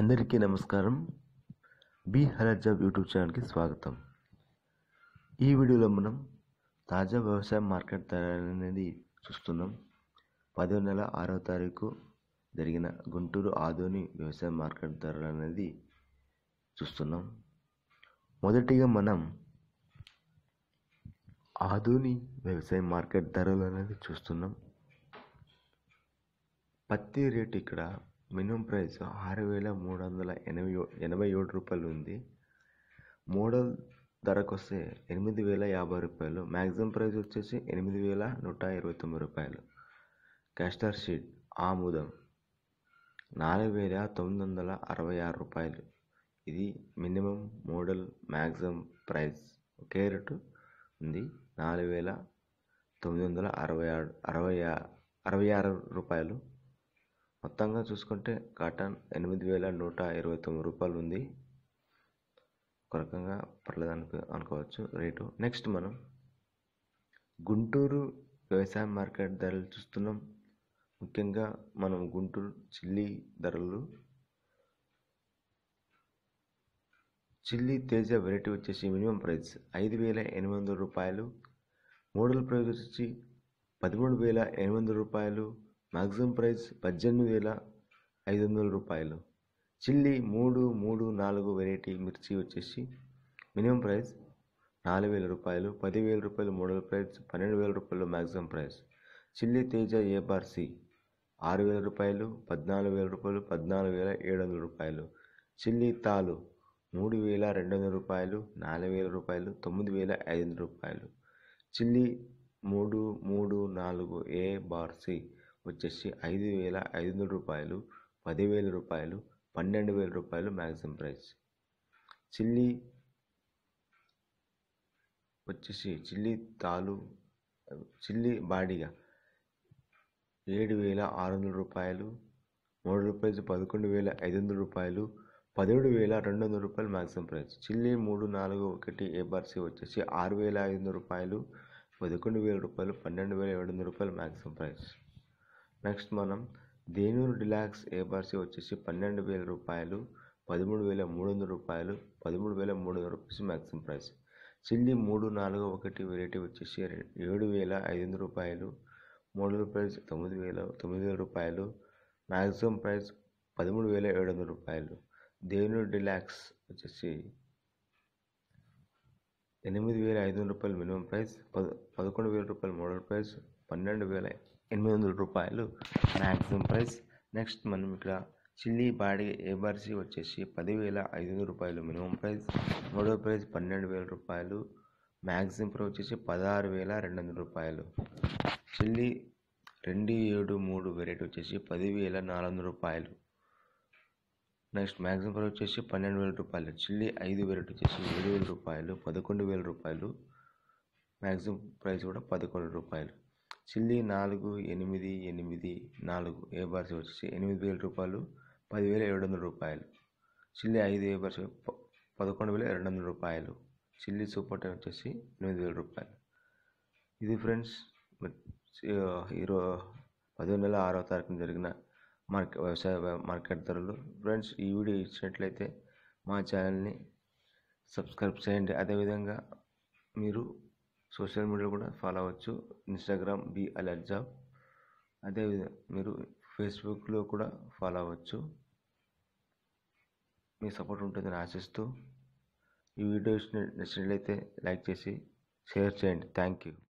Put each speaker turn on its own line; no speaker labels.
అందరికీ నమస్కారం B హలర్ job YouTube ఛానల్కి స్వాగతం ఈ వీడియోలో మనం తాజా వ్యవసాయ మార్కెట్ ధరలు అనేది చూస్తున్నాం పదో నెల ఆరో తారీఖు జరిగిన గుంటూరు ఆదోని వ్యవసాయ మార్కెట్ ధరలు అనేది చూస్తున్నాం మొదటిగా మనం ఆధోని వ్యవసాయ మార్కెట్ ధరలు అనేది చూస్తున్నాం పత్తి రేటు ఇక్కడ మినిమం ప్రైస్ ఆరు వేల మూడు వందల ఎనభై ఎనభై ఏడు రూపాయలు ఉంది మోడల్ ధరకు వస్తే ఎనిమిది వేల యాభై రూపాయలు మ్యాక్సిమం ప్రైస్ వచ్చేసి ఎనిమిది వేల నూట ఇరవై తొమ్మిది రూపాయలు క్యాస్టర్ షీట్ ఆముదం నాలుగు వేల తొమ్మిది వందల అరవై ఆరు రూపాయలు ఇది మినిమం మోడల్ మ్యాక్సిమం ప్రైస్ ఒకే రేటు ఉంది నాలుగు వేల తొమ్మిది వందల అరవై ఆరు అరవై అరవై ఆరు రూపాయలు మొత్తంగా చూసుకుంటే కాటన్ ఎనిమిది వేల నూట ఇరవై తొమ్మిది రూపాయలు ఉంది ఒక రకంగా పర్లేదు అనుకో అనుకోవచ్చు రేటు నెక్స్ట్ మనం గుంటూరు వ్యవసాయ మార్కెట్ ధరలు చూస్తున్నాం ముఖ్యంగా మనం గుంటూరు చిల్లీ ధరలు చిల్లీ తేజ వెరైటీ వచ్చేసి మినిమం ప్రైస్ ఐదు వేల ఎనిమిది వందల రూపాయలు మోడల్ ప్రైస్ వచ్చి పదమూడు వేల ఎనిమిది వందల రూపాయలు మ్యాక్సిమం ప్రైస్ పద్దెనిమిది వేల ఐదు వందల రూపాయలు చిల్లీ మూడు మూడు నాలుగు వెరైటీ మిర్చి వచ్చేసి మినిమం ప్రైస్ నాలుగు వేల రూపాయలు పదివేల రూపాయలు వేల ప్రైస్ పన్నెండు వేల రూపాయలు మ్యాక్సిమం ప్రైస్ చిల్లీ తేజ ఏ ఆరు వేల రూపాయలు పద్నాలుగు వేల రూపాయలు పద్నాలుగు వేల ఏడు వందల రూపాయలు చిల్లీ తాలు మూడు వేల రెండు వందల రూపాయలు నాలుగు వేల రూపాయలు తొమ్మిది వేల ఐదు వందల రూపాయలు చిల్లీ మూడు మూడు నాలుగు ఏ బార్సీ వచ్చేసి ఐదు వేల ఐదు వందల రూపాయలు పదివేల రూపాయలు పన్నెండు వేల రూపాయలు మ్యాక్సిమం ప్రైస్ చిల్లీ వచ్చేసి చిల్లీ తాలు చిల్లీ బాడీగా ఏడు వేల ఆరు వందల రూపాయలు మూడు రూపాయలు పదకొండు వేల ఐదు వందల రూపాయలు పదిహేడు వేల రెండు వందల రూపాయలు మ్యాక్సిమం ప్రైస్ చిల్లీ మూడు నాలుగు ఒకటి ఏబర్సి వచ్చేసి ఆరు వేల ఐదు వందల రూపాయలు పదకొండు వేల రూపాయలు పన్నెండు వేల ఏడు వందల రూపాయలు మ్యాక్సిమం ప్రైస్ నెక్స్ట్ మనం దేనూరు డిలాక్స్ ఏపర్సీ వచ్చేసి పన్నెండు వేల రూపాయలు పదమూడు వేల మూడు వందల రూపాయలు పదమూడు వేల మూడు వందల రూపీస్ మ్యాక్సిమం ప్రైస్ చిల్లీ మూడు నాలుగు ఒకటి వెరైటీ వచ్చేసి ఏడు వేల ఐదు వందల రూపాయలు మూడు రూపాయలు తొమ్మిది వేల తొమ్మిది వేల రూపాయలు మ్యాక్సిమం ప్రైస్ పదమూడు వేల ఏడు వందల రూపాయలు దేనూరు డిలాక్స్ వచ్చేసి ఎనిమిది వేల ఐదు వందల రూపాయలు మినిమం ప్రైస్ పద పదకొండు వేల రూపాయలు మోడల్ ప్రైస్ పన్నెండు వేల ఎనిమిది వందల రూపాయలు మ్యాక్సిమం ప్రైస్ నెక్స్ట్ మనం ఇక్కడ చిల్లీ బాడీ ఏబర్సీ వచ్చేసి పదివేల ఐదు వందల రూపాయలు మినిమం ప్రైస్ మూడో ప్రైస్ పన్నెండు వేల రూపాయలు మ్యాక్సిమం ప్రైస్ వచ్చేసి పదహారు వేల రెండు వందల రూపాయలు చిల్లీ రెండు ఏడు మూడు వెరైటీ వచ్చేసి పదివేల నాలుగు వందల రూపాయలు నెక్స్ట్ మ్యాక్సిమం ప్రైస్ వచ్చేసి పన్నెండు వేల రూపాయలు చిల్లీ ఐదు వెరైటీ వచ్చేసి ఏడు వేల రూపాయలు పదకొండు వేల రూపాయలు మ్యాక్సిమం ప్రైస్ కూడా పదకొండు రూపాయలు చిల్లి నాలుగు ఎనిమిది ఎనిమిది నాలుగు ఏ బార్స్ వచ్చేసి ఎనిమిది వేల రూపాయలు పదివేల ఏడు వందల రూపాయలు చిల్లి ఐదు ఏ బార్స్ పదకొండు వేల రెండు వందల రూపాయలు చిల్లీ సూపర్ టెన్ వచ్చేసి ఎనిమిది వేల రూపాయలు ఇది ఫ్రెండ్స్ ఈరో పదో నెల ఆరో తారీఖున జరిగిన మార్కెట్ వ్యవసాయ మార్కెట్ ధరలు ఫ్రెండ్స్ ఈ వీడియో ఇచ్చినట్లయితే మా ఛానల్ని సబ్స్క్రైబ్ చేయండి అదేవిధంగా మీరు సోషల్ మీడియాలో కూడా ఫాలో అవ్వచ్చు ఇన్స్టాగ్రామ్ బి జాబ్ అదేవిధంగా మీరు ఫేస్బుక్లో కూడా ఫాలో అవ్వచ్చు మీ సపోర్ట్ ఉంటుందని ఆశిస్తూ ఈ వీడియో నచ్చినట్లయితే లైక్ చేసి షేర్ చేయండి థ్యాంక్ యూ